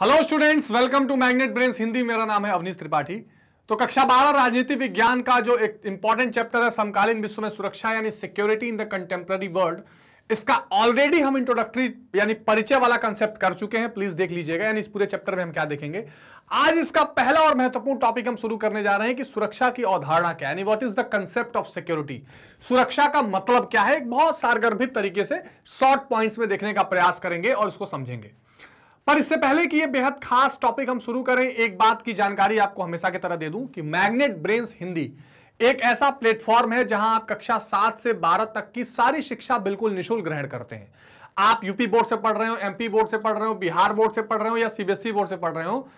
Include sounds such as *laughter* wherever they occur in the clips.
hello students welcome to Magnet Brains Hindi मेरा नाम है अवनीश त्रिपाठी तो कक्षा बारह राजनीति विज्ञान का जो एक इंपॉर्टेंट चैप्टर है समकालीन विश्व में सुरक्षा यानी security in the contemporary world इसका ऑलरेडी हम इंट्रोडक्टरी यानी परिचय वाला कंसेप्ट कर चुके हैं प्लीज देख लीजिएगा यानी इस पूरे चैप्टर में हम क्या देखेंगे आज इसका पहला और महत्वपूर्ण टॉपिक हम शुरू करने जा रहे हैं कि सुरक्षा की अवधारणा क्या यानी what is the concept of security सुरक्षा का मतलब क्या है बहुत सारगर्भित तरीके से शॉर्ट पॉइंट्स में देखने का प्रयास करेंगे और इसको समझेंगे पर इससे पहले कि ये बेहद खास टॉपिक हम शुरू करें एक बात की जानकारी आपको हमेशा की तरह दे दूं कि मैग्नेट ब्रेन्स हिंदी एक ऐसा प्लेटफॉर्म है जहां आप कक्षा सात से बारह तक की सारी शिक्षा बिल्कुल निःशुल्क ग्रहण करते हैं आप यूपी बोर्ड से पढ़ रहे हो एमपी बोर्ड से पढ़ रहे हो बिहार बोर्ड से पढ़ रहे हो या सीबीएसई बोर्ड e से पढ़ रहे हो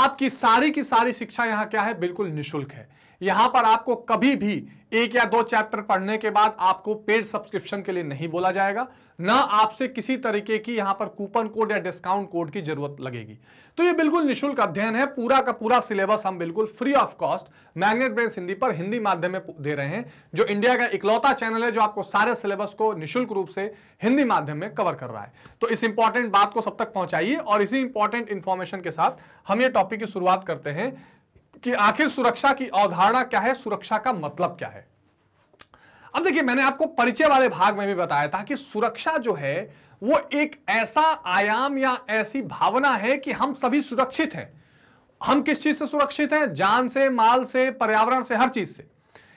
आपकी सारी की सारी शिक्षा यहाँ क्या है बिल्कुल निःशुल्क है यहां पर आपको कभी भी एक या दो चैप्टर पढ़ने के बाद आपको पेड सब्सक्रिप्शन के लिए नहीं बोला जाएगा ना आपसे किसी तरीके की यहां पर कूपन कोड या डिस्काउंट कोड की जरूरत लगेगी तो ये बिल्कुल निशुल्क अध्ययन है पूरा का पूरा सिलेबस हम बिल्कुल free of cost Magnet Brains Hindi पर हिंदी माध्यम में दे रहे हैं जो इंडिया का इकलौता चैनल है जो आपको सारे सिलेबस को निःशुल्क रूप से हिंदी माध्यम में कवर कर रहा है तो इस इंपॉर्टेंट बात को सब तक पहुंचाइए और इसी इंपॉर्टेंट इंफॉर्मेशन के साथ हम ये टॉपिक की शुरुआत करते हैं कि आखिर सुरक्षा की अवधारणा क्या है सुरक्षा का मतलब क्या है अब देखिए मैंने आपको परिचय वाले भाग में भी बताया था कि सुरक्षा जो है वो एक ऐसा आयाम या ऐसी भावना है कि हम सभी सुरक्षित हैं हम किस चीज से सुरक्षित हैं जान से माल से पर्यावरण से हर चीज से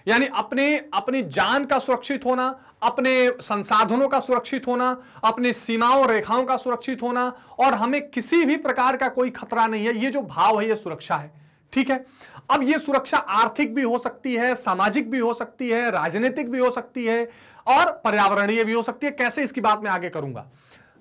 यानी अपने अपनी जान का सुरक्षित होना अपने संसाधनों का सुरक्षित होना अपनी सीमाओं रेखाओं का सुरक्षित होना और हमें किसी भी प्रकार का कोई खतरा नहीं है ये जो भाव है ये सुरक्षा है ठीक है अब ये सुरक्षा आर्थिक भी हो सकती है सामाजिक भी हो सकती है राजनीतिक भी हो सकती है और पर्यावरणीय भी हो सकती है कैसे इसकी बात मैं आगे करूंगा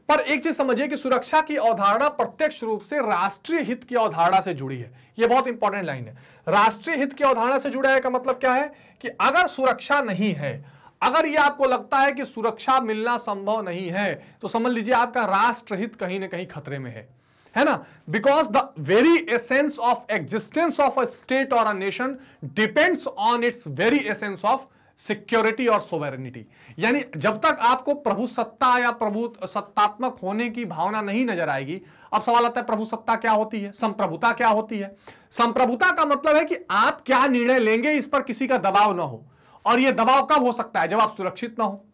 पर एक चीज समझिए कि सुरक्षा की अवधारणा प्रत्यक्ष रूप से राष्ट्रीय हित की अवधारणा से जुड़ी है यह बहुत इंपॉर्टेंट लाइन है राष्ट्रीय हित की अवधारणा से जुड़ा है का मतलब क्या है कि अगर सुरक्षा नहीं है अगर ये आपको लगता है कि सुरक्षा मिलना संभव नहीं है तो समझ लीजिए आपका राष्ट्रहित कहीं ना कहीं खतरे में है है ना because the very essence of existence of a state और a nation depends on its very essence of security और सोवेरिटी यानी जब तक आपको प्रभु सत्ता या प्रभु सत्तात्मक होने की भावना नहीं नजर आएगी अब सवाल आता है प्रभु सत्ता क्या होती है संप्रभुता क्या होती है संप्रभुता का मतलब है कि आप क्या निर्णय लेंगे इस पर किसी का दबाव ना हो और यह दबाव कब हो सकता है जब आप सुरक्षित ना हो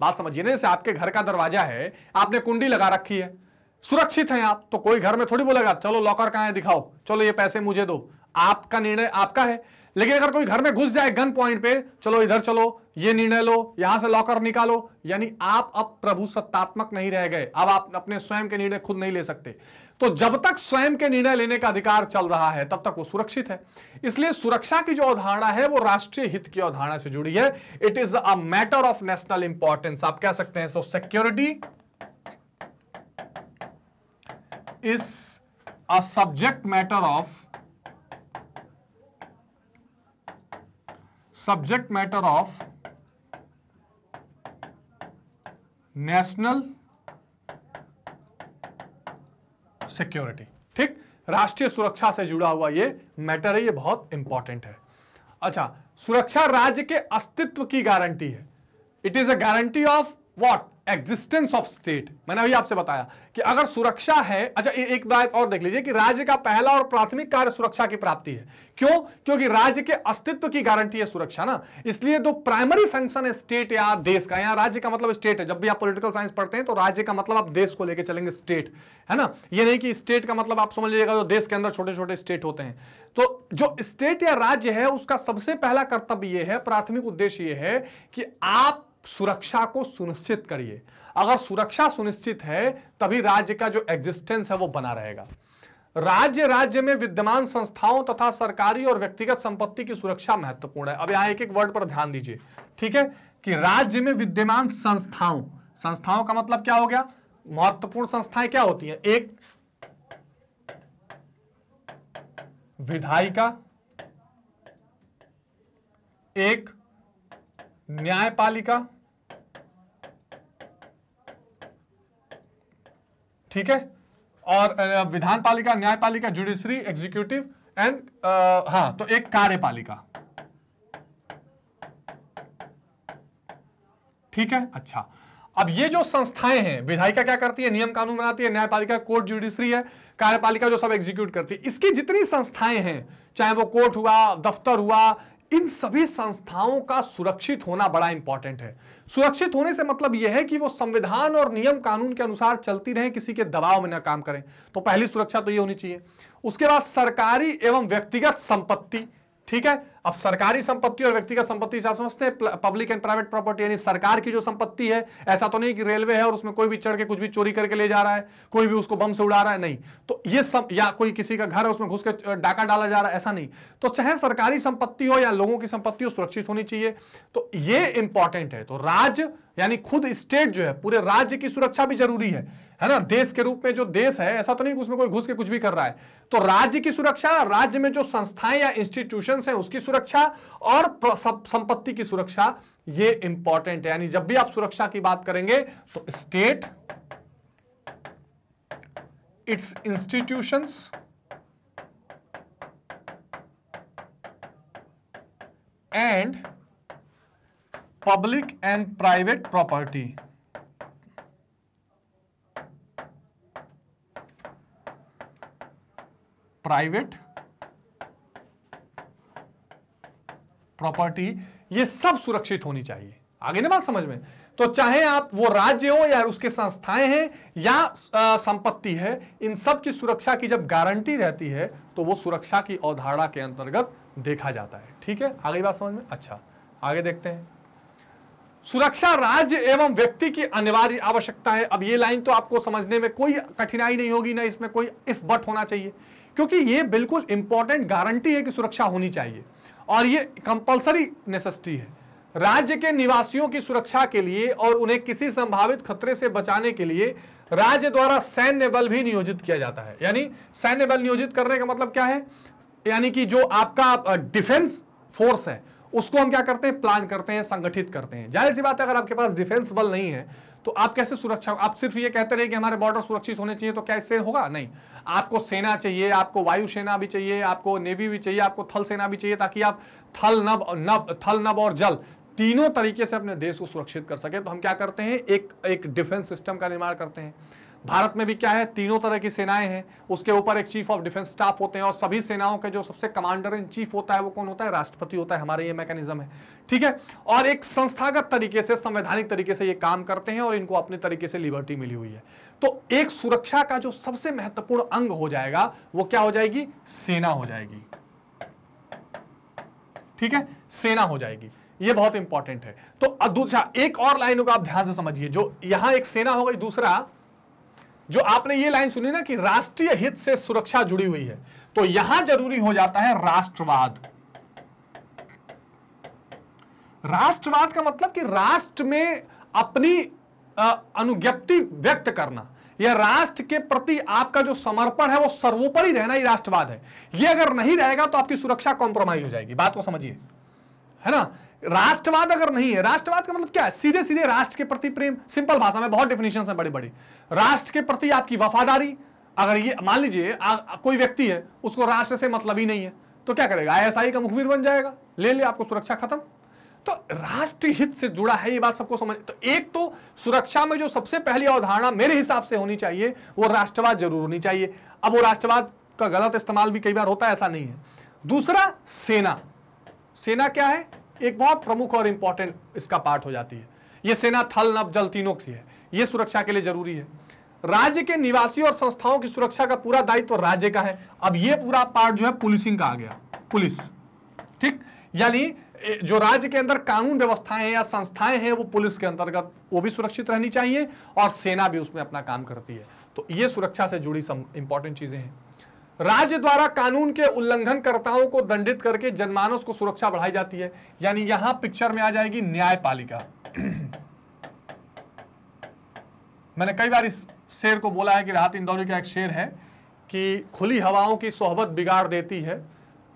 बात समझिए ना जैसे आपके घर का दरवाजा है आपने कुंडी लगा रखी है सुरक्षित हैं आप तो कोई घर में थोड़ी बोलेगा चलो लॉकर कहाँ है दिखाओ चलो ये पैसे मुझे दो आपका निर्णय आपका है लेकिन अगर कोई घर में घुस जाए गन पॉइंट पे चलो इधर चलो ये निर्णय लो यहां से लॉकर निकालो यानी आप अब प्रभु सत्तात्मक नहीं रह गए अब आप अपने स्वयं के निर्णय खुद नहीं ले सकते तो जब तक स्वयं के निर्णय लेने का अधिकार चल रहा है तब तक वो सुरक्षित है इसलिए सुरक्षा की जो अवधारणा है वो राष्ट्रीय हित की अवधारणा से जुड़ी है it is a matter of national importance आप कह सकते हैं so security is a subject matter of subject matter of national security ठीक राष्ट्रीय सुरक्षा से जुड़ा हुआ ये मैटर है ये बहुत इंपॉर्टेंट है अच्छा सुरक्षा राज्य के अस्तित्व की गारंटी है it is a guarantee of what existence of state मैंने अभी आपसे बताया कि अगर सुरक्षा है अच्छा ए, एक बात और देख लीजिए कि राज्य का पहला और प्राथमिक कार्य सुरक्षा की प्राप्ति है क्यों क्योंकि राज्य के अस्तित्व की गारंटी है सुरक्षा ना इसलिए जो प्राइमरी फंक्शन है स्टेट या देश का या राज्य का मतलब स्टेट है जब भी आप पोलिटिकल साइंस पढ़ते हैं तो राज्य का मतलब आप देश को लेकर चलेंगे स्टेट है ना ये नहीं कि स्टेट का मतलब आप समझ लीजिएगा जो देश के अंदर छोटे छोटे स्टेट होते हैं तो जो स्टेट या राज्य है उसका सबसे पहला कर्तव्य यह है प्राथमिक उद्देश्य यह है कि आप सुरक्षा को सुनिश्चित करिए अगर सुरक्षा सुनिश्चित है तभी राज्य का जो एग्जिस्टेंस है वो बना रहेगा राज्य राज्य में विद्यमान संस्थाओं तथा सरकारी और व्यक्तिगत संपत्ति की सुरक्षा महत्वपूर्ण है अब यहां एक एक वर्ड पर ध्यान दीजिए ठीक है कि राज्य में विद्यमान संस्थाओं संस्थाओं का मतलब क्या हो गया महत्वपूर्ण संस्थाएं क्या होती हैं एक विधायिका एक न्यायपालिका ठीक है और विधानपालिका न्यायपालिका जुडिशरी एग्जीक्यूटिव एंड हाँ तो एक कार्यपालिका ठीक है अच्छा अब ये जो संस्थाएं हैं विधायिका क्या करती है नियम कानून बनाती है न्यायपालिका कोर्ट जुडिशरी है कार्यपालिका जो सब एग्जीक्यूट करती है इसकी जितनी संस्थाएं हैं चाहे वो कोर्ट हुआ दफ्तर हुआ इन सभी संस्थाओं का सुरक्षित होना बड़ा इंपॉर्टेंट है सुरक्षित होने से मतलब यह है कि वो संविधान और नियम कानून के अनुसार चलती रहें किसी के दबाव में ना काम करें तो पहली सुरक्षा तो ये होनी चाहिए उसके बाद सरकारी एवं व्यक्तिगत संपत्ति ठीक है अब सरकारी संपत्ति और व्यक्तिगत संपत्ति से आप समझते हैं पब्लिक एंड प्राइवेट प्रॉपर्टी यानी सरकार की जो संपत्ति है ऐसा तो नहीं कि रेलवे है और उसमें कोई भी चढ़ के कुछ भी चोरी करके ले जा रहा है कोई भी उसको बम से उड़ा रहा है नहीं तो ये सब या कोई किसी का घर है उसमें घुस के डाका डाला जा रहा है ऐसा नहीं तो चाहे सरकारी संपत्ति हो या लोगों की संपत्ति हो सुरक्षित होनी चाहिए तो ये इंपॉर्टेंट है तो राज्य यानी खुद स्टेट जो है पूरे राज्य की सुरक्षा भी जरूरी है है ना देश के रूप में जो देश है ऐसा तो नहीं उसमें कोई घुस के कुछ भी कर रहा है तो राज्य की सुरक्षा राज्य में जो संस्थाएं या इंस्टीट्यूशन है उसकी सुरक्षा और संपत्ति की सुरक्षा ये इंपॉर्टेंट है यानी जब भी आप सुरक्षा की बात करेंगे तो state its institutions and public and private property private property ये सब सुरक्षित होनी चाहिए आगे ना बात समझ में तो चाहे आप वो राज्य हो या उसके संस्थाएं हैं या संपत्ति है इन सब की सुरक्षा की जब गारंटी रहती है तो वो सुरक्षा की अवधारणा के अंतर्गत देखा जाता है ठीक है आगे बात समझ में अच्छा आगे देखते हैं सुरक्षा राज्य एवं व्यक्ति की अनिवार्य आवश्यकता है अब ये लाइन तो आपको समझने में कोई कठिनाई नहीं होगी ना इसमें कोई इफ बट होना चाहिए क्योंकि ये बिल्कुल इंपॉर्टेंट गारंटी है कि सुरक्षा होनी चाहिए और ये कंपलसरी नेसेसिटी है राज्य के निवासियों की सुरक्षा के लिए और उन्हें किसी संभावित खतरे से बचाने के लिए राज्य द्वारा सैन्य बल भी नियोजित किया जाता है यानी सैन्य बल नियोजित करने का मतलब क्या है यानी कि जो आपका डिफेंस फोर्स है उसको हम क्या करते हैं प्लान करते हैं संगठित करते हैं जाहिर सी बात है अगर आपके पास डिफेंस बल नहीं है तो आप कैसे सुरक्षा आप सिर्फ ये कहते रहे कि हमारे बॉर्डर सुरक्षित होने चाहिए तो कैसे होगा नहीं आपको सेना चाहिए आपको वायुसेना भी चाहिए आपको नेवी भी चाहिए आपको थल सेना भी चाहिए ताकि आप थल नब नब थल नब और जल तीनों तरीके से अपने देश को सुरक्षित कर सके तो हम क्या करते हैं एक एक डिफेंस सिस्टम का निर्माण करते हैं भारत में भी क्या है तीनों तरह की सेनाएं हैं उसके ऊपर एक चीफ ऑफ डिफेंस स्टाफ होते हैं और सभी सेनाओं के जो सबसे कमांडर इन चीफ होता है वो कौन होता है राष्ट्रपति होता है हमारे ये मैकेनिज्म है ठीक है और एक संस्थागत तरीके से संवैधानिक तरीके से ये काम करते हैं और इनको अपने तरीके से लिबर्टी मिली हुई है तो एक सुरक्षा का जो सबसे महत्वपूर्ण अंग हो जाएगा वो क्या हो जाएगी सेना हो जाएगी ठीक है सेना हो जाएगी ये बहुत इंपॉर्टेंट है तो दूसरा एक और लाइन को आप ध्यान से समझिए जो यहां एक सेना हो गई दूसरा जो आपने ये लाइन सुनी ना कि राष्ट्रीय हित से सुरक्षा जुड़ी हुई है तो यहां जरूरी हो जाता है राष्ट्रवाद राष्ट्रवाद का मतलब कि राष्ट्र में अपनी अनुज्ञप्ति व्यक्त करना या राष्ट्र के प्रति आपका जो समर्पण है वो सर्वोपरि रहना ही राष्ट्रवाद है ये अगर नहीं रहेगा तो आपकी सुरक्षा कॉम्प्रोमाइज हो जाएगी बात को समझिए है ना राष्ट्रवाद अगर नहीं है राष्ट्रवाद का मतलब क्या है सीधे सीधे राष्ट्र के प्रति प्रेम सिंपल भाषा में बहुत डेफिनेशन है बड़ी बड़ी राष्ट्र के प्रति आपकी वफादारी अगर ये मान लीजिए कोई व्यक्ति है उसको राष्ट्र से मतलब ही नहीं है तो क्या करेगा आईएसआई का मुखबिर बन जाएगा ले ले आपको सुरक्षा खत्म तो राष्ट्र हित से जुड़ा है ये बात सबको समझ तो एक तो सुरक्षा में जो सबसे पहली अवधारणा मेरे हिसाब से होनी चाहिए वो राष्ट्रवाद जरूर होनी चाहिए अब वो राष्ट्रवाद का गलत इस्तेमाल भी कई बार होता है ऐसा नहीं है दूसरा सेना सेना क्या है एक बहुत प्रमुख और इंपॉर्टेंट इसका पार्ट हो जाती है यह सेना थल नव जल तीनों की है यह सुरक्षा के लिए जरूरी है राज्य के निवासी और संस्थाओं की सुरक्षा का पूरा दायित्व तो राज्य का है अब यह पूरा पार्ट जो है पुलिसिंग का आ गया पुलिस ठीक यानी जो राज्य के अंदर कानून व्यवस्थाएं या संस्थाएं हैं वो पुलिस के अंतर्गत वो भी सुरक्षित रहनी चाहिए और सेना भी उसमें अपना काम करती है तो ये सुरक्षा से जुड़ी सब इंपॉर्टेंट चीजें हैं राज्य द्वारा कानून के उल्लंघनकर्ताओं को दंडित करके जनमानस को सुरक्षा बढ़ाई जाती है यानी यहां पिक्चर में आ जाएगी न्यायपालिका *clears throat* मैंने कई बार इस शेर को बोला है कि राहत इंदौरी का एक शेर है कि खुली हवाओं की सोहबत बिगाड़ देती है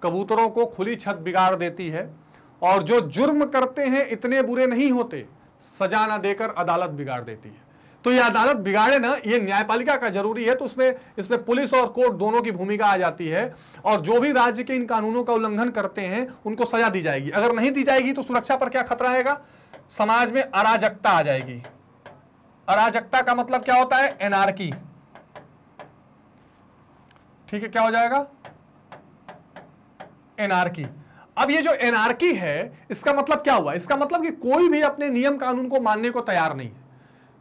कबूतरों को खुली छत बिगाड़ देती है और जो जुर्म करते हैं इतने बुरे नहीं होते सजा ना देकर अदालत बिगाड़ देती है तो ये अदालत बिगाड़े ना ये न्यायपालिका का जरूरी है तो उसमें इसमें पुलिस और कोर्ट दोनों की भूमिका आ जाती है और जो भी राज्य के इन कानूनों का उल्लंघन करते हैं उनको सजा दी जाएगी अगर नहीं दी जाएगी तो सुरक्षा पर क्या खतरा आएगा समाज में अराजकता आ जाएगी अराजकता का मतलब क्या होता है एनआरकी ठीक है क्या हो जाएगा एनआरकी अब ये जो एनआरकी है इसका मतलब क्या हुआ इसका मतलब कि कोई भी अपने नियम कानून को मानने को तैयार नहीं है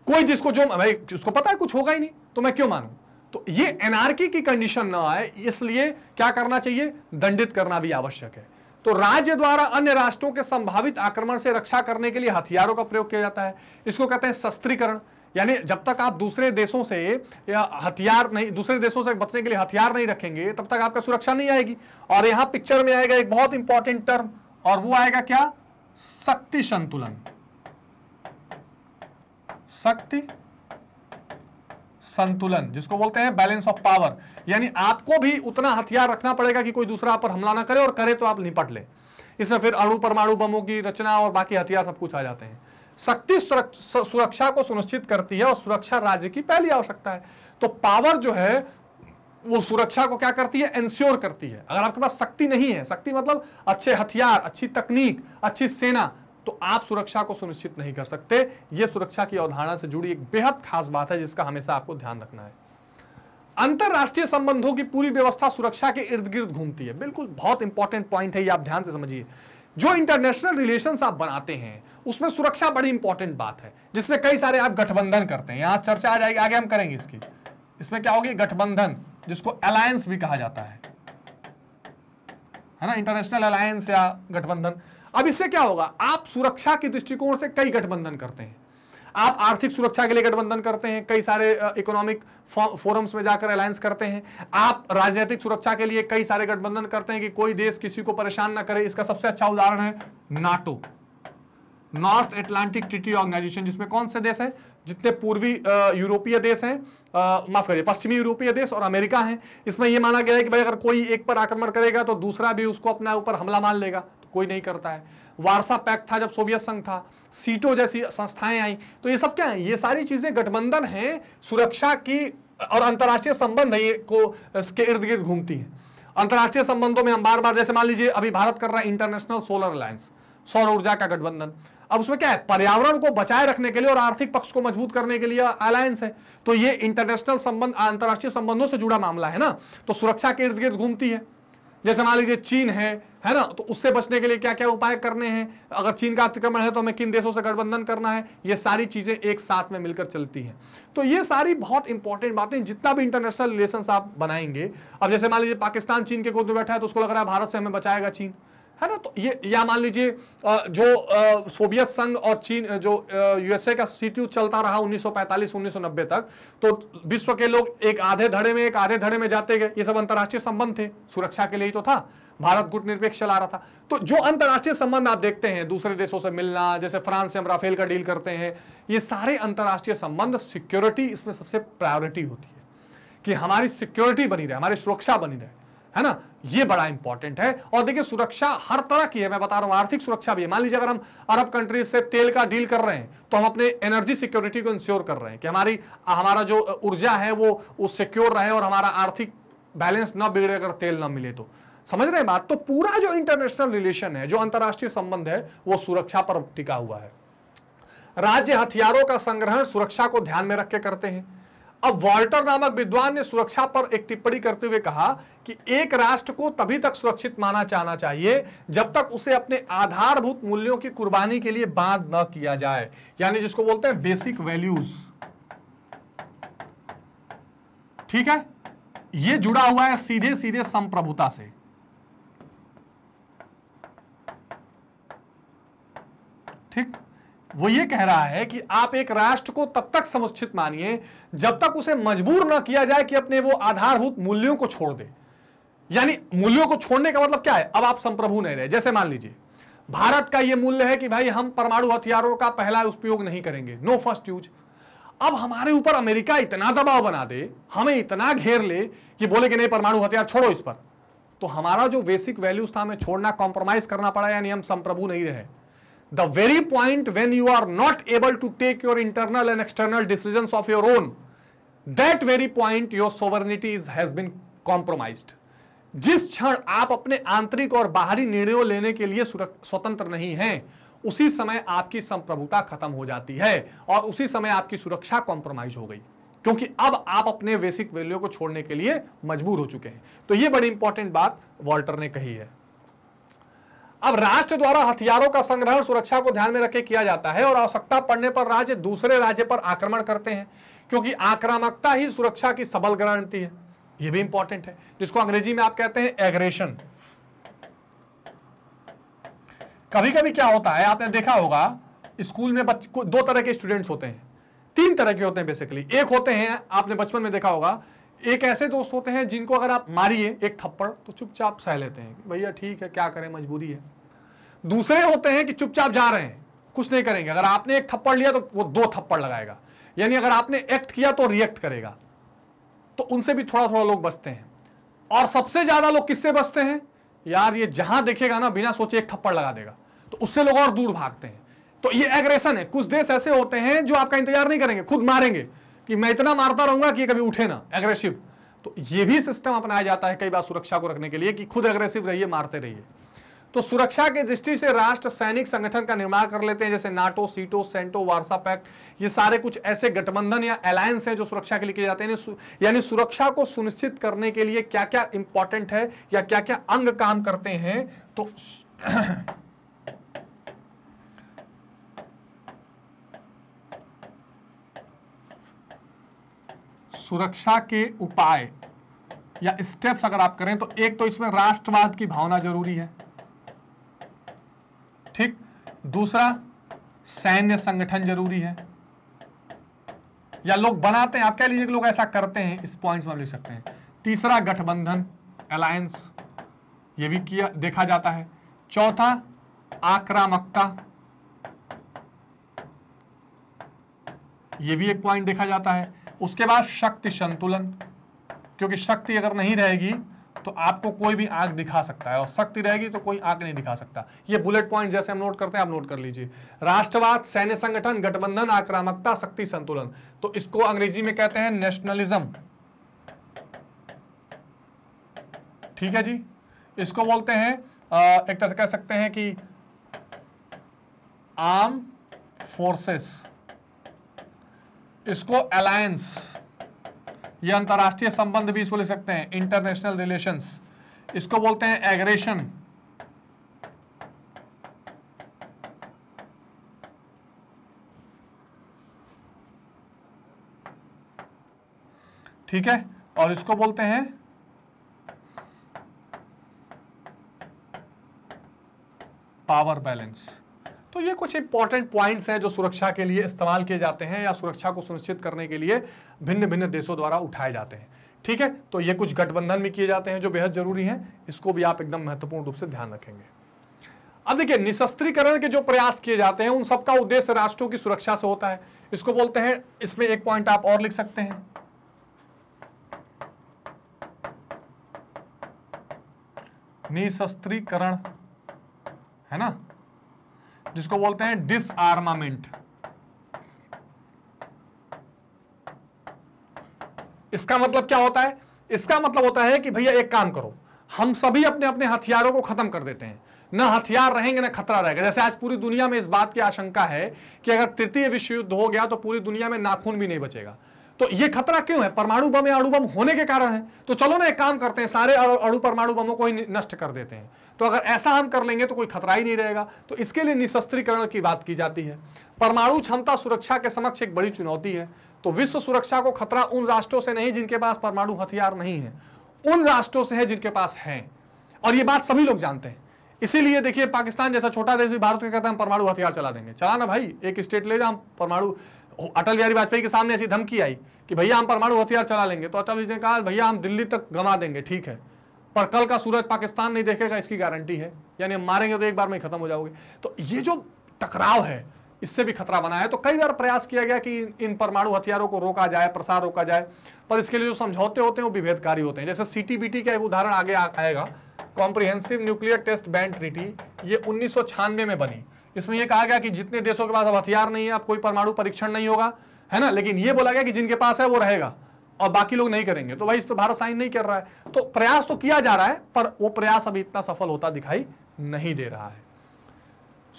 कोई जिसको जो भाई उसको पता है कुछ होगा ही नहीं तो मैं क्यों मानू तो ये एनआरकी की कंडीशन ना आए इसलिए क्या करना चाहिए दंडित करना भी आवश्यक है तो राज्य द्वारा अन्य राष्ट्रों के संभावित आक्रमण से रक्षा करने के लिए हथियारों का प्रयोग किया जाता है इसको कहते हैं शस्त्रीकरण यानी जब तक आप दूसरे देशों से या हथियार नहीं दूसरे देशों से बचने के लिए हथियार नहीं रखेंगे तब तक आपका सुरक्षा नहीं आएगी और यहां पिक्चर में आएगा एक बहुत इंपॉर्टेंट टर्म और वो आएगा क्या शक्ति संतुलन शक्ति संतुलन जिसको बोलते हैं बैलेंस ऑफ पावर यानी आपको भी उतना हथियार रखना पड़ेगा कि कोई दूसरा आप पर हमला ना करे और करे तो आप निपट ले इसमें फिर अणु परमाणु बमों की रचना और बाकी हथियार सब कुछ आ जाते हैं शक्ति सुरक्षा को सुनिश्चित करती है और सुरक्षा राज्य की पहली आवश्यकता है तो पावर जो है वो सुरक्षा को क्या करती है एंश्योर करती है अगर आपके पास शक्ति नहीं है शक्ति मतलब अच्छे हथियार अच्छी तकनीक अच्छी सेना तो आप सुरक्षा को सुनिश्चित नहीं कर सकते ये सुरक्षा की अवधारणा से जुड़ी एक बेहद खास बात है जिसका हमेशा आपको ध्यान रखना है अंतरराष्ट्रीय संबंधों की पूरी व्यवस्था सुरक्षा के इर्द गिर्द घूमती है बिल्कुल बहुत इंपॉर्टेंट पॉइंट है ये आप ध्यान से समझिए जो इंटरनेशनल रिलेशन आप बनाते हैं उसमें सुरक्षा बड़ी इंपॉर्टेंट बात है जिसमें कई सारे आप गठबंधन करते हैं यहां चर्चा आ जाएगी आगे हम करेंगे इसकी इसमें क्या होगी गठबंधन जिसको अलायंस भी कहा जाता है है ना इंटरनेशनल अलायंस या गठबंधन अब इससे क्या होगा आप सुरक्षा के दृष्टिकोण से कई गठबंधन करते हैं आप आर्थिक सुरक्षा के लिए गठबंधन करते हैं कई सारे इकोनॉमिक फोरम्स में जाकर अलायंस करते हैं आप राजनीतिक सुरक्षा के लिए कई सारे गठबंधन करते हैं कि कोई देश किसी को परेशान ना करे इसका सबसे अच्छा उदाहरण है NATO North Atlantic Treaty Organization जिसमें कौन से देश है जितने पूर्वी यूरोपीय देश हैं माफ करिए पश्चिमी यूरोपीय देश और अमेरिका हैं इसमें यह माना गया है कि भाई अगर कोई एक पर आक्रमण करेगा तो दूसरा भी उसको अपना ऊपर हमला मान लेगा कोई नहीं करता है वारसा पैक्ट था जब सोवियत संघ था सीटो जैसी संस्थाएं आई तो ये सब क्या है ये सारी चीज़ें गठबंधन है सुरक्षा की और अंतर्राष्ट्रीय संबंध है ये को इसके इर्द गिर्द घूमती है अंतर्राष्ट्रीय संबंधों में हम बार बार जैसे मान लीजिए अभी भारत कर रहा है इंटरनेशनल सोलर अलायंस सौर ऊर्जा का गठबंधन अब उसमें क्या है पर्यावरण को बचाए रखने के लिए और आर्थिक पक्ष को मजबूत करने के लिए अलायंस है तो ये इंटरनेशनल संबंध अंतर्राष्ट्रीय संबंधों से जुड़ा मामला है ना तो सुरक्षा के इर्द गिर्द घूमती है जैसे मान लीजिए चीन है है ना तो उससे बचने के लिए क्या क्या उपाय करने हैं अगर चीन का अतिक्रमण है तो हमें किन देशों से गठबंधन करना है ये सारी चीज़ें एक साथ में मिलकर चलती हैं तो ये सारी बहुत इंपॉर्टेंट बातें जितना भी इंटरनेशनल रिलेशन आप बनाएंगे अब जैसे मान लीजिए पाकिस्तान चीन के गोद में बैठा है तो उसको लग रहा है भारत से हमें बचाएगा चीन है ना तो ये या मान लीजिए जो सोवियत संघ और चीन जो यूएसए का सीट्यू चलता रहा 1945-1990 तक तो विश्व के लोग एक आधे धड़े में एक आधे धड़े में जाते गए ये सब अंतर्राष्ट्रीय संबंध थे सुरक्षा के लिए ही तो था भारत गुट निरपेक्ष चला रहा था तो जो अंतर्राष्ट्रीय संबंध आप देखते हैं दूसरे देशों से मिलना जैसे फ्रांस से हम राफेल का डील करते हैं ये सारे अंतर्राष्ट्रीय संबंध सिक्योरिटी इसमें सबसे प्रायोरिटी होती है कि हमारी सिक्योरिटी बनी रहे हमारी सुरक्षा बनी रहे है ना ये बड़ा इंपॉर्टेंट है और देखिए सुरक्षा हर तरह की है मैं बता रहा हूं आर्थिक सुरक्षा भी है मान लीजिए अगर हम अरब कंट्रीज से तेल का डील कर रहे हैं तो हम अपने एनर्जी सिक्योरिटी को इंश्योर कर रहे हैं कि हमारी हमारा जो ऊर्जा है वो उस सिक्योर रहे और हमारा आर्थिक बैलेंस ना बिगड़े अगर तेल ना मिले तो समझ रहे हैं बात तो पूरा जो इंटरनेशनल रिलेशन है जो अंतर्राष्ट्रीय संबंध है वो सुरक्षा पर टिका हुआ है राज्य हथियारों का संग्रहण सुरक्षा को ध्यान में रख के करते हैं अब वॉल्टर नामक विद्वान ने सुरक्षा पर एक टिप्पणी करते हुए कहा कि एक राष्ट्र को तभी तक सुरक्षित माना जाना चाहिए जब तक उसे अपने आधारभूत मूल्यों की कुर्बानी के लिए बांध न किया जाए यानी जिसको बोलते हैं बेसिक वैल्यूज ठीक है यह जुड़ा हुआ है सीधे सीधे संप्रभुता से ठीक वो ये कह रहा है कि आप एक राष्ट्र को तब तक समुचित मानिए जब तक उसे मजबूर ना किया जाए कि अपने वो आधारभूत मूल्यों को छोड़ दे यानी मूल्यों को छोड़ने का मतलब क्या है अब आप संप्रभु नहीं रहे जैसे मान लीजिए भारत का ये मूल्य है कि भाई हम परमाणु हथियारों का पहला उपयोग नहीं करेंगे नो फर्स्ट यूज अब हमारे ऊपर अमेरिका इतना दबाव बना दे हमें इतना घेर ले कि बोले कि नहीं परमाणु हथियार छोड़ो इस पर तो हमारा जो बेसिक वैल्यूज था हमें छोड़ना कॉम्प्रोमाइज करना पड़ा यानी हम संप्रभु नहीं रहे the very point when you are not able to take your internal and external decisions of your own that very point your sovereignty is, has been compromised जिस क्षण आप अपने आंतरिक और बाहरी निर्णयों लेने के लिए स्वतंत्र नहीं हैं उसी समय आपकी संप्रभुता खत्म हो जाती है और उसी समय आपकी सुरक्षा कॉम्प्रोमाइज हो गई क्योंकि अब आप अपने बेसिक वैल्यू को छोड़ने के लिए मजबूर हो चुके हैं तो यह बड़ी इंपॉर्टेंट बात वॉल्टर ने कही है अब राष्ट्र द्वारा हथियारों का संग्रहण सुरक्षा को ध्यान में रखे किया जाता है और आवश्यकता पड़ने पर राज्य दूसरे राज्य पर आक्रमण करते हैं क्योंकि आक्रामकता ही सुरक्षा की सबल गारंटी है यह भी इंपॉर्टेंट है जिसको अंग्रेजी में आप कहते हैं एग्रेशन कभी कभी क्या होता है आपने देखा होगा स्कूल में बच्चे दो तरह के स्टूडेंट्स होते हैं तीन तरह के होते हैं बेसिकली एक होते हैं आपने बचपन में देखा होगा एक ऐसे दोस्त होते हैं जिनको अगर आप मारिए एक थप्पड़ तो चुपचाप सह लेते हैं भैया ठीक है क्या करें मजबूरी है दूसरे होते हैं कि चुपचाप जा रहे हैं कुछ नहीं करेंगे अगर आपने एक थप्पड़ लिया तो वो दो थप्पड़ लगाएगा यानी अगर आपने एक्ट किया तो रिएक्ट करेगा तो उनसे भी थोड़ा थोड़ा लोग बचते हैं और सबसे ज़्यादा लोग किससे बचते हैं यार ये जहां देखेगा ना बिना सोचे एक थप्पड़ लगा देगा तो उससे लोग और दूर भागते हैं तो ये एग्रेशन है कुछ देश ऐसे होते हैं जो आपका इंतजार नहीं करेंगे खुद मारेंगे कि मैं इतना मारता रहूंगा कि कभी उठे ना एग्रेसिव तो ये भी सिस्टम अपनाया जाता है कई बार सुरक्षा को रखने के लिए कि खुद एग्रेसिव रहिए मारते रहिए तो सुरक्षा के दृष्टि से राष्ट्र सैनिक संगठन का निर्माण कर लेते हैं जैसे नाटो सीटो सेंटो वार्सा पैक्ट ये सारे कुछ ऐसे गठबंधन या अलायंस हैं जो सुरक्षा के लिए किए जाते हैं यानी सुरक्षा को सुनिश्चित करने के लिए क्या क्या इंपॉर्टेंट है या क्या क्या अंग काम करते हैं तो सुरक्षा के उपाय या स्टेप्स अगर आप करें तो एक तो इसमें राष्ट्रवाद की भावना जरूरी है ठीक दूसरा सैन्य संगठन जरूरी है या लोग बनाते हैं आप कह लीजिए कि लोग ऐसा करते हैं इस पॉइंट्स में लिख सकते हैं तीसरा गठबंधन अलायंस ये भी किया देखा जाता है चौथा आक्रामकता ये भी एक पॉइंट देखा जाता है उसके बाद शक्ति संतुलन क्योंकि शक्ति अगर नहीं रहेगी तो आपको कोई भी आंख दिखा सकता है और शक्ति रहेगी तो कोई आंख नहीं दिखा सकता ये बुलेट पॉइंट जैसे हम नोट करते हैं आप नोट कर लीजिए राष्ट्रवाद सैन्य संगठन गठबंधन आक्रामकता शक्ति संतुलन तो इसको अंग्रेजी में कहते हैं नेशनलिज्म ठीक है जी इसको बोलते हैं एक तरह से कह सकते हैं कि आर्म फोर्सेस इसको अलायंस या अंतर्राष्ट्रीय संबंध भी इसको ले सकते हैं इंटरनेशनल रिलेशंस इसको बोलते हैं एग्रेशन ठीक है और इसको बोलते हैं पावर बैलेंस तो ये कुछ इंपॉर्टेंट पॉइंट्स हैं जो सुरक्षा के लिए इस्तेमाल किए जाते हैं या सुरक्षा को सुनिश्चित करने के लिए भिन्न भिन्न देशों द्वारा उठाए जाते हैं ठीक है तो ये कुछ गठबंधन भी किए जाते हैं जो बेहद जरूरी हैं इसको भी आप एकदम महत्वपूर्ण रूप से ध्यान रखेंगे अब देखिए निशस्त्रीकरण के जो प्रयास किए जाते हैं उन सबका उद्देश्य राष्ट्रों की सुरक्षा से होता है इसको बोलते हैं इसमें एक पॉइंट आप और लिख सकते हैं निशस्त्रीकरण है ना जिसको बोलते हैं डिसआर्मामेंट इसका मतलब क्या होता है इसका मतलब होता है कि भैया एक काम करो हम सभी अपने अपने हथियारों को खत्म कर देते हैं ना हथियार रहेंगे ना खतरा रहेगा जैसे आज पूरी दुनिया में इस बात की आशंका है कि अगर तृतीय विश्व युद्ध हो गया तो पूरी दुनिया में नाखून भी नहीं बचेगा तो ये खतरा क्यों है परमाणु बम या अणु बम होने के कारण है तो चलो ना एक काम करते हैं सारे अणु परमाणु बमों को ही नष्ट कर देते हैं तो अगर ऐसा हम कर लेंगे तो कोई खतरा ही नहीं रहेगा तो इसके लिए निशस्त्रीकरण की बात की जाती है परमाणु क्षमता सुरक्षा के समक्ष एक बड़ी चुनौती है तो विश्व सुरक्षा को खतरा उन राष्ट्रों से नहीं जिनके पास परमाणु हथियार नहीं है उन राष्ट्रों से है जिनके पास है और ये बात सभी लोग जानते हैं इसीलिए देखिए पाकिस्तान जैसा छोटा देश भी भारत को कहता है हम परमाणु हथियार चला देंगे चला ना भाई एक स्टेट ले जाओ परमाणु अटल बिहारी वाजपेयी के सामने ऐसी धमकी आई कि भैया हम परमाणु हथियार चला लेंगे तो अटल जी ने कहा भैया हम दिल्ली तक गंवा देंगे ठीक है पर कल का सूरज पाकिस्तान नहीं देखेगा इसकी गारंटी है यानी हम मारेंगे तो एक बार में खत्म हो जाओगे तो ये जो टकराव है इससे भी खतरा बना है तो कई बार प्रयास किया गया कि इन परमाणु हथियारों को रोका जाए प्रसार रोका जाए पर इसके लिए जो समझौते होते हैं वो विभेदकारी होते हैं जैसे सी का एक उदाहरण आगे आएगा comprehensive nuclear test ban treaty ये उन्नीस में बनी इसमें यह कहा गया कि जितने देशों के पास अब हथियार नहीं है अब कोई परमाणु परीक्षण नहीं होगा है ना लेकिन यह बोला गया कि जिनके पास है वो रहेगा और बाकी लोग नहीं करेंगे तो भाई इस पर भारत साइन नहीं कर रहा है तो प्रयास तो किया जा रहा है पर वो प्रयास अभी इतना सफल होता दिखाई नहीं दे रहा है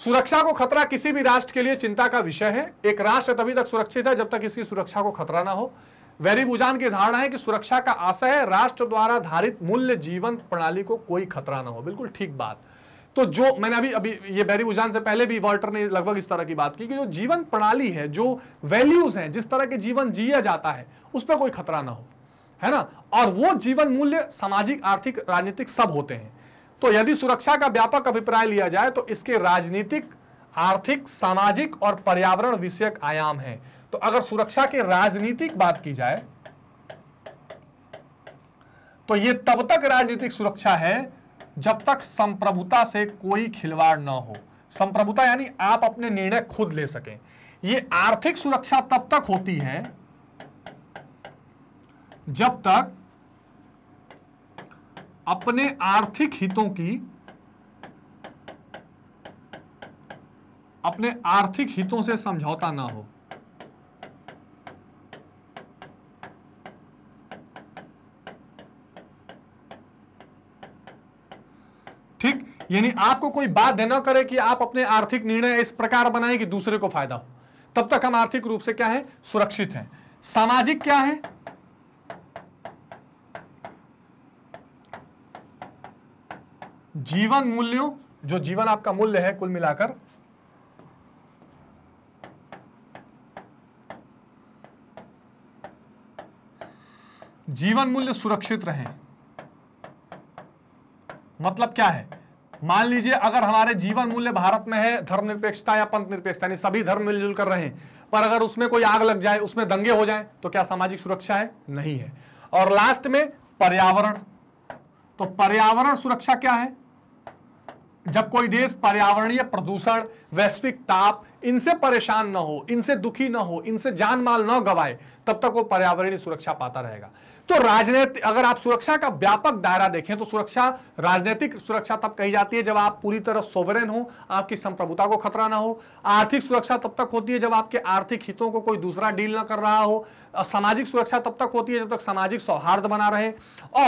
सुरक्षा को खतरा किसी भी राष्ट्र के लिए चिंता का विषय है एक राष्ट्र तभी तक सुरक्षित है जब तक इसकी सुरक्षा को खतरा ना हो वेरी बुजान की धारणा है कि सुरक्षा का आशय है राष्ट्र द्वारा धारित मूल्य जीवन प्रणाली को कोई खतरा ना हो बिल्कुल ठीक बात तो जो मैंने अभी अभी ये बैरी उजान से पहले भी वॉल्टर ने लगभग इस तरह की बात की कि जो जीवन प्रणाली है जो वैल्यूज हैं जिस तरह के जीवन जिया जाता है उस पर कोई खतरा ना हो है ना और वो जीवन मूल्य सामाजिक आर्थिक राजनीतिक सब होते हैं तो यदि सुरक्षा का व्यापक अभिप्राय लिया जाए तो इसके राजनीतिक आर्थिक सामाजिक और पर्यावरण विषयक आयाम है तो अगर सुरक्षा के राजनीतिक बात की जाए तो ये तब तक राजनीतिक सुरक्षा है जब तक संप्रभुता से कोई खिलवाड़ ना हो संप्रभुता यानी आप अपने निर्णय खुद ले सकें ये आर्थिक सुरक्षा तब तक होती है जब तक अपने आर्थिक हितों की अपने आर्थिक हितों से समझौता ना हो यानी आपको कोई बाध्य न करे कि आप अपने आर्थिक निर्णय इस प्रकार बनाए कि दूसरे को फायदा हो तब तक हम आर्थिक रूप से क्या है सुरक्षित हैं सामाजिक क्या है जीवन मूल्यों जो जीवन आपका मूल्य है कुल मिलाकर जीवन मूल्य सुरक्षित रहे मतलब क्या है मान लीजिए अगर हमारे जीवन मूल्य भारत में है धर्मनिरपेक्षता या पंथ निरपेक्षता यानी सभी धर्म मिलजुल कर रहे हैं पर अगर उसमें कोई आग लग जाए उसमें दंगे हो जाए तो क्या सामाजिक सुरक्षा है नहीं है और लास्ट में पर्यावरण तो पर्यावरण सुरक्षा क्या है जब कोई देश पर्यावरणीय प्रदूषण वैश्विक ताप इनसे परेशान न हो इनसे दुखी न हो इनसे जान माल न गवाए तब तक वो पर्यावरणीय सुरक्षा पाता रहेगा तो राजनीति अगर आप सुरक्षा का व्यापक दायरा देखें तो सुरक्षा राजनीतिक सुरक्षा तब कही जाती है जब आप पूरी तरह सोवरेन हो आपकी संप्रभुता को खतरा ना हो आर्थिक सुरक्षा तब तक होती है जब आपके आर्थिक हितों को कोई दूसरा डील ना कर रहा हो सामाजिक सुरक्षा तब तक होती है जब तक सामाजिक सौहार्द बना रहे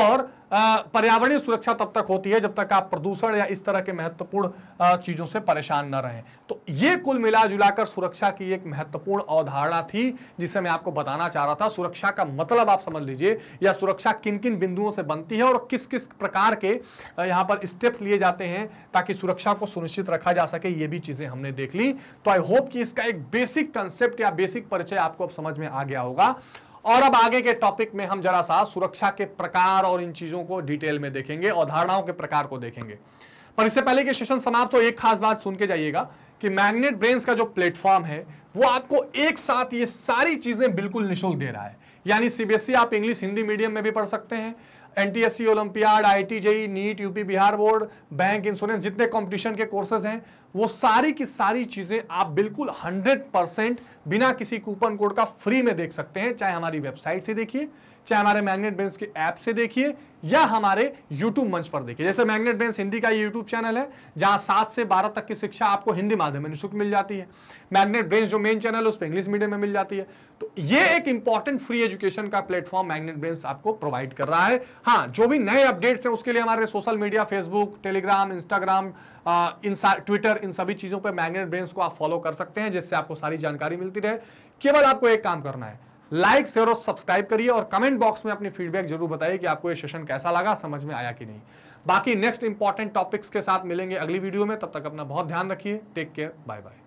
और पर्यावरणीय सुरक्षा तब तक होती है जब तक आप प्रदूषण या इस तरह के महत्वपूर्ण चीजों से परेशान न रहें तो ये कुल मिला जुलाकर सुरक्षा की एक महत्वपूर्ण अवधारणा थी जिसे मैं आपको बताना चाह रहा था सुरक्षा का मतलब आप समझ लीजिए या सुरक्षा किन किन बिंदुओं से बनती है और किस किस प्रकार के यहाँ पर स्टेप्स लिए जाते हैं ताकि सुरक्षा को सुनिश्चित रखा जा सके ये भी चीजें हमने देख ली तो आई होप कि इसका एक बेसिक कंसेप्ट या बेसिक परिचय आपको अब समझ में आ गया होगा और अब आगे के टॉपिक में हम जरा सा सुरक्षा के प्रकार और इन चीजों को डिटेल में देखेंगे और धारणाओं के प्रकार को देखेंगे पर इससे पहले कि सेशन समाप्त हो एक खास बात सुन के जाइएगा कि मैग्नेट ब्रेन्स का जो प्लेटफॉर्म है वो आपको एक साथ ये सारी चीजें बिल्कुल निःशुल्क दे रहा है यानी सीबीएसई e आप इंग्लिश हिंदी मीडियम में भी पढ़ सकते हैं NTSE Olympiad IIT JEE NEET UP Bihar board bank insurance जितने कंपटीशन के कोर्सेज हैं वो सारी की सारी चीजें आप बिल्कुल 100 परसेंट बिना किसी कूपन कोड का फ्री में देख सकते हैं चाहे हमारी वेबसाइट से देखिए चाहे हमारे मैग्नेट बेंस के ऐप से देखिए या हमारे यूट्यूब मंच पर देखिए जैसे मैग्नेट बेंस हिंदी का ये यूट्यूब चैनल है जहां सात से बारह तक की शिक्षा आपको हिंदी माध्यम में निःशुल्क मिल जाती है मैग्नेट बेंस जो मेन चैनल है उस पर इंग्लिश मीडियम में मिल जाती है तो ये एक इंपॉर्टेंट फ्री एजुकेशन का प्लेटफॉर्म मैग्नेट बेंस आपको प्रोवाइड कर रहा है हाँ जो भी नए अपडेट्स हैं उसके लिए हमारे social media Facebook Telegram Instagram इन ट्विटर इन सभी चीज़ों पर मैग्नेट ब्रेन्स को आप फॉलो कर सकते हैं जिससे आपको सारी जानकारी मिलती रहे केवल आपको एक काम करना है लाइक शेयर और सब्सक्राइब करिए और कमेंट बॉक्स में अपनी फीडबैक जरूर बताइए कि आपको ये सेशन कैसा लगा समझ में आया कि नहीं बाकी नेक्स्ट इंपॉर्टेंट टॉपिक्स के साथ मिलेंगे अगली वीडियो में तब तक अपना बहुत ध्यान रखिए टेक केयर बाय बाय